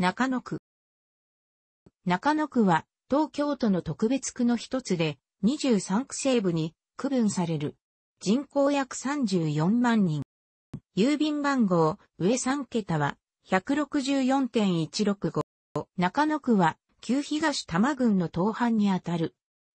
中野区。中野区は東京都の特別区の一つで23区西部に区分される。人口約34万人。郵便番号上3桁は164.165。中野区は旧東多摩郡の東半にあたる。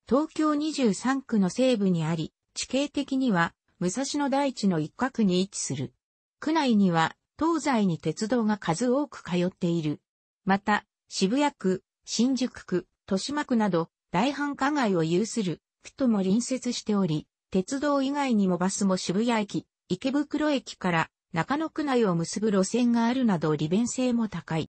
東京23区の西部にあり、地形的には武蔵野台地の一角に位置する。区内には東西に鉄道が数多く通っている。また、渋谷区、新宿区、豊島区など、大繁華街を有する区とも隣接しており、鉄道以外にもバスも渋谷駅、池袋駅から中野区内を結ぶ路線があるなど利便性も高い。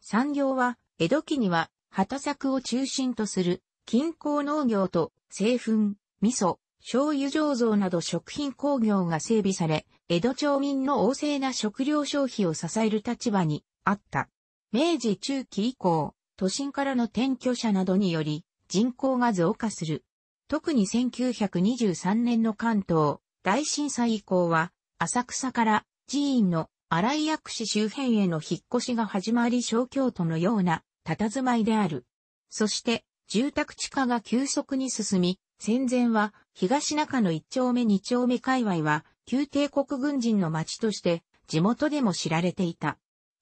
産業は、江戸期には、畑作を中心とする、近郊農業と、製粉、味噌、醤油醸造など食品工業が整備され、江戸町民の旺盛な食料消費を支える立場にあった。明治中期以降、都心からの転居者などにより人口が増加する。特に1923年の関東大震災以降は、浅草から寺院の荒井薬師周辺への引っ越しが始まり小京都のような佇まいである。そして、住宅地化が急速に進み、戦前は東中の1丁目2丁目界隈は旧帝国軍人の町として地元でも知られていた。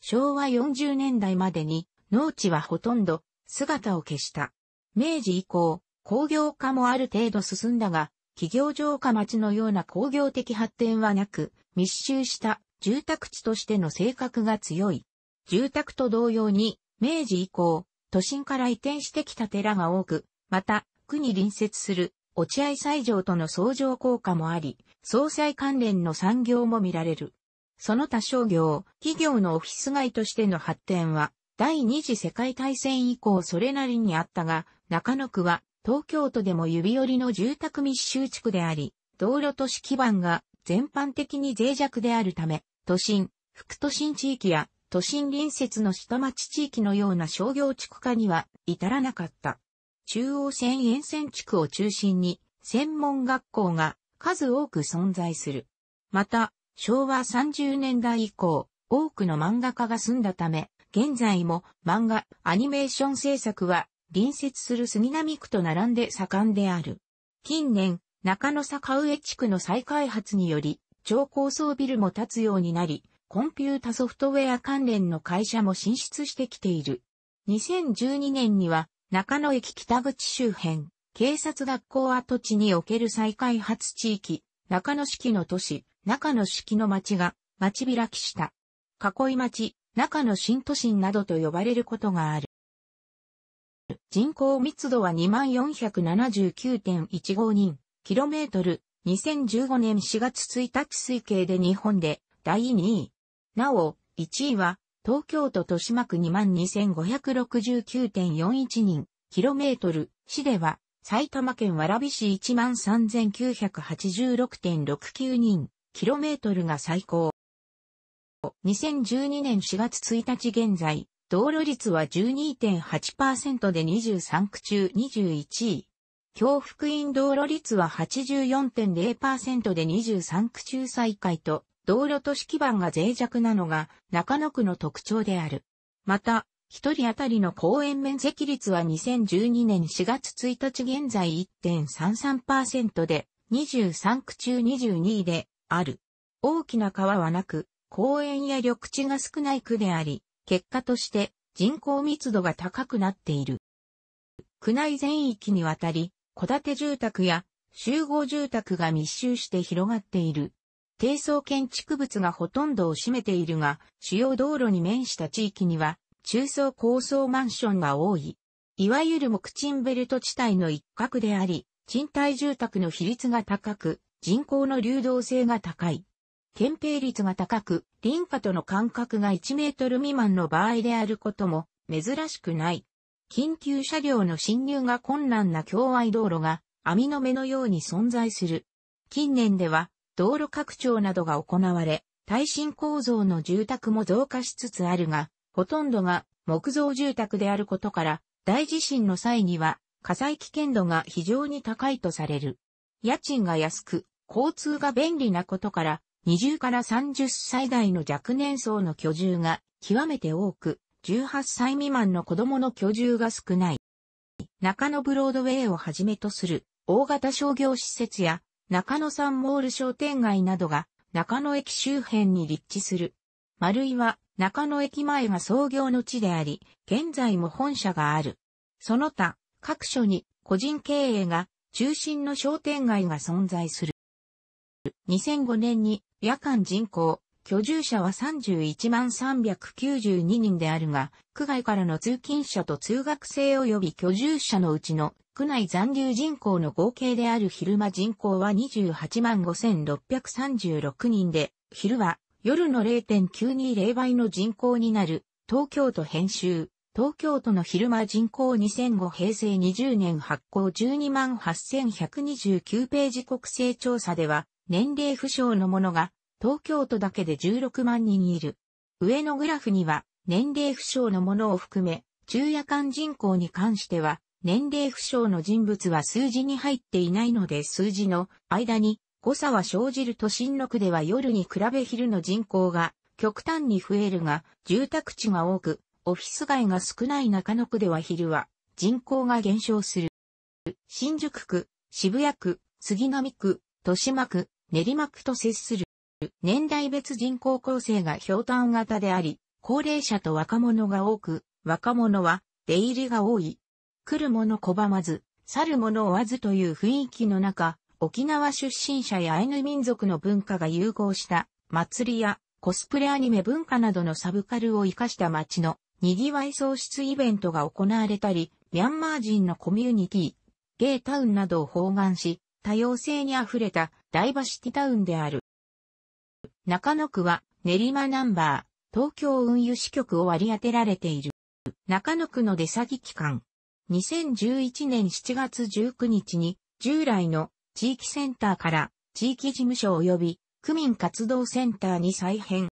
昭和40年代までに農地はほとんど姿を消した。明治以降、工業化もある程度進んだが、企業城下町のような工業的発展はなく、密集した住宅地としての性格が強い。住宅と同様に、明治以降、都心から移転してきた寺が多く、また、区に隣接する落合西場との相乗効果もあり、総裁関連の産業も見られる。その他商業、企業のオフィス街としての発展は、第二次世界大戦以降それなりにあったが、中野区は東京都でも指折りの住宅密集地区であり、道路都市基盤が全般的に脆弱であるため、都心、副都心地域や都心隣接の下町地域のような商業地区化には至らなかった。中央線沿線地区を中心に専門学校が数多く存在する。また、昭和30年代以降、多くの漫画家が住んだため、現在も漫画、アニメーション制作は隣接する杉並区と並んで盛んである。近年、中野坂上地区の再開発により、超高層ビルも建つようになり、コンピュータソフトウェア関連の会社も進出してきている。2012年には、中野駅北口周辺、警察学校跡地における再開発地域、中野式の都市、中の式の町が、町開きした。囲い町、中の新都心などと呼ばれることがある。人口密度は2479.15人、キロメートル、2015年4月1日推計で日本で第2位。なお、1位は、東京都豊島区22,569.41人、キロメートル、市では、埼玉県蕨市13,986.69人、km が最高。2012年4月1日現在、道路率は12.8%で23区中21位。京福院道路率は84.0%で23区中最下位と、道路都市基盤が脆弱なのが中野区の特徴である。また、一人当たりの公園面積率は2012年4月1日現在1.33%で、23区中22位で、ある。大きな川はなく、公園や緑地が少ない区であり、結果として人口密度が高くなっている。区内全域にわたり、戸建て住宅や集合住宅が密集して広がっている。低層建築物がほとんどを占めているが、主要道路に面した地域には、中層高層マンションが多い。いわゆる木賃ベルト地帯の一角であり、賃貸住宅の比率が高く、人口の流動性が高い。憲兵率が高く、リンパとの間隔が1メートル未満の場合であることも珍しくない。緊急車両の侵入が困難な境外道路が網の目のように存在する。近年では道路拡張などが行われ、耐震構造の住宅も増加しつつあるが、ほとんどが木造住宅であることから、大地震の際には火災危険度が非常に高いとされる。家賃が安く、交通が便利なことから、20から30歳代の若年層の居住が極めて多く、18歳未満の子供の居住が少ない。中野ブロードウェイをはじめとする大型商業施設や中野サンモール商店街などが中野駅周辺に立地する。丸井は中野駅前が創業の地であり、現在も本社がある。その他、各所に個人経営が中心の商店街が存在する。2005年に夜間人口、居住者は31万392人であるが、区外からの通勤者と通学生及び居住者のうちの区内残留人口の合計である昼間人口は28万5636人で、昼は夜の0.920倍の人口になる東京都編集。東京都の昼間人口2005平成20年発行12万8129ページ国勢調査では、年齢不詳の者が東京都だけで16万人いる。上のグラフには年齢不詳の者を含め昼夜間人口に関しては年齢不詳の人物は数字に入っていないので数字の間に誤差は生じる都心の区では夜に比べ昼の人口が極端に増えるが住宅地が多くオフィス街が少ない中野区では昼は人口が減少する。新宿区、渋谷区、杉並区、豊島区、練馬区と接する年代別人口構成が氷炭型であり、高齢者と若者が多く、若者は出入りが多い。来る者拒まず、去る者追わずという雰囲気の中、沖縄出身者やアイヌ民族の文化が融合した祭りやコスプレアニメ文化などのサブカルを活かした街の賑わい創出イベントが行われたり、ミャンマー人のコミュニティ、ゲイタウンなどを包含し、多様性に溢れたダイバーシティタウンである。中野区は練馬ナンバー、東京運輸支局を割り当てられている。中野区の出先機関。2011年7月19日に従来の地域センターから地域事務所及び区民活動センターに再編。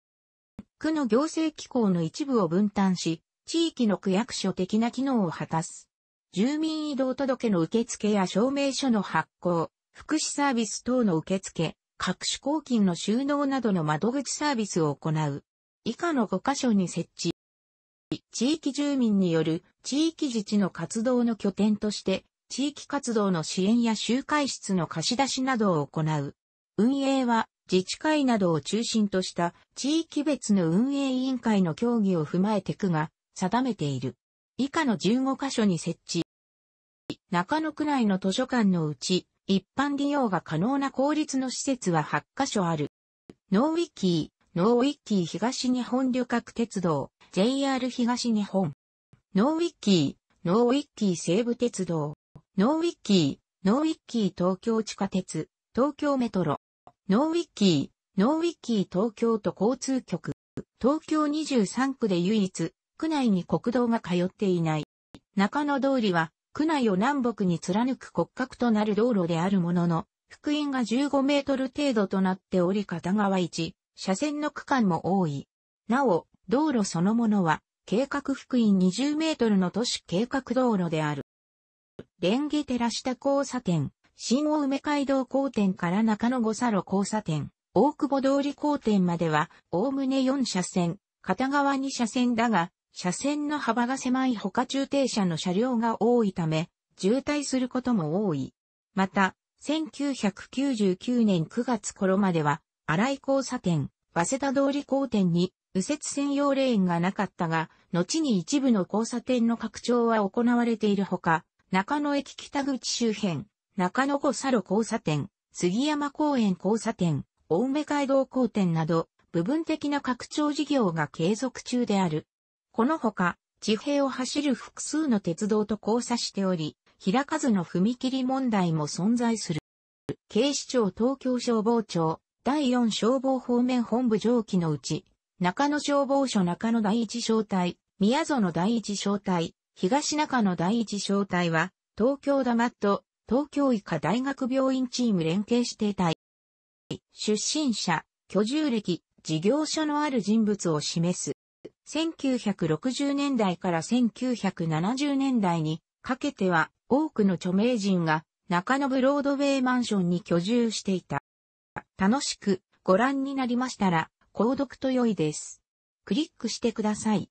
区の行政機構の一部を分担し、地域の区役所的な機能を果たす。住民移動届の受付や証明書の発行、福祉サービス等の受付、各種公金の収納などの窓口サービスを行う。以下の5カ所に設置。地域住民による地域自治の活動の拠点として、地域活動の支援や集会室の貸し出しなどを行う。運営は自治会などを中心とした地域別の運営委員会の協議を踏まえて区が定めている。以下の15カ所に設置。中野区内の図書館のうち一般利用が可能な公立の施設は8カ所ある。ノーウィキー、ノーウィキー東日本旅客鉄道、JR 東日本。ノーウィキー、ノーウィキー西武鉄道。ノーウィキー、ノーウィキー東京地下鉄、東京メトロ。ノーウィキー、ノーウィキー東京都交通局。東京23区で唯一、区内に国道が通っていない。中野通りは区内を南北に貫く骨格となる道路であるものの、福音が15メートル程度となっており片側1、車線の区間も多い。なお、道路そのものは、計画福音20メートルの都市計画道路である。レンゲ寺下交差点、新大梅街道交点から中野五佐路交差点、大久保通り交点までは、おおむね4車線、片側2車線だが、車線の幅が狭い他駐停車の車両が多いため、渋滞することも多い。また、1999年9月頃までは、荒井交差点、早稲田通り交点に右折専用レーンがなかったが、後に一部の交差点の拡張は行われているほか、中野駅北口周辺、中野小佐路交差点、杉山公園交差点、青梅街道交点など、部分的な拡張事業が継続中である。このほか、地平を走る複数の鉄道と交差しており、平数の踏切問題も存在する。警視庁東京消防庁第4消防方面本部上記のうち、中野消防署中野第一小隊、宮園第一小隊、東中野第一小隊は、東京ダマット、東京医科大学病院チーム連携指定隊。出身者、居住歴、事業所のある人物を示す。1960年代から1970年代にかけては多くの著名人が中野ブロードウェイマンションに居住していた。楽しくご覧になりましたら購読と良いです。クリックしてください。